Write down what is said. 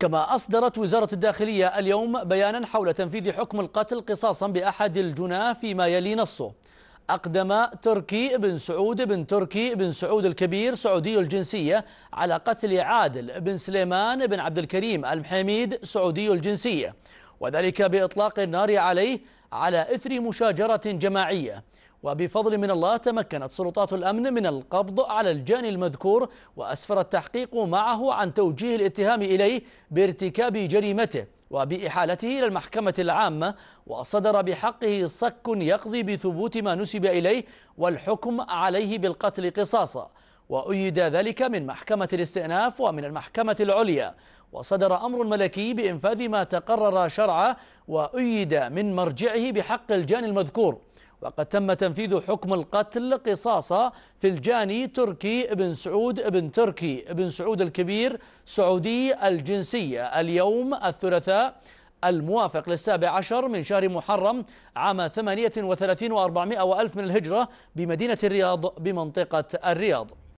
كما أصدرت وزارة الداخلية اليوم بيانا حول تنفيذ حكم القتل قصاصا بأحد الجناه فيما يلي نصه أقدم تركي بن سعود بن تركي بن سعود الكبير سعودي الجنسية على قتل عادل بن سليمان بن عبد الكريم المحميد سعودي الجنسية وذلك بإطلاق النار عليه على إثر مشاجرة جماعية وبفضل من الله تمكنت سلطات الأمن من القبض على الجاني المذكور وأسفر التحقيق معه عن توجيه الاتهام إليه بارتكاب جريمته وبإحالته إلى المحكمة العامة وصدر بحقه صك يقضي بثبوت ما نسب إليه والحكم عليه بالقتل قصاصا وأيد ذلك من محكمة الاستئناف ومن المحكمة العليا وصدر أمر ملكي بإنفاذ ما تقرر شرعا وأيد من مرجعه بحق الجاني المذكور وقد تم تنفيذ حكم القتل قصاصا في الجاني تركي بن سعود بن تركي بن سعود الكبير سعودي الجنسية اليوم الثلاثاء الموافق للسابع عشر من شهر محرم عام ثمانية وثلاثين وأربعمائة وألف من الهجرة بمدينة الرياض بمنطقة الرياض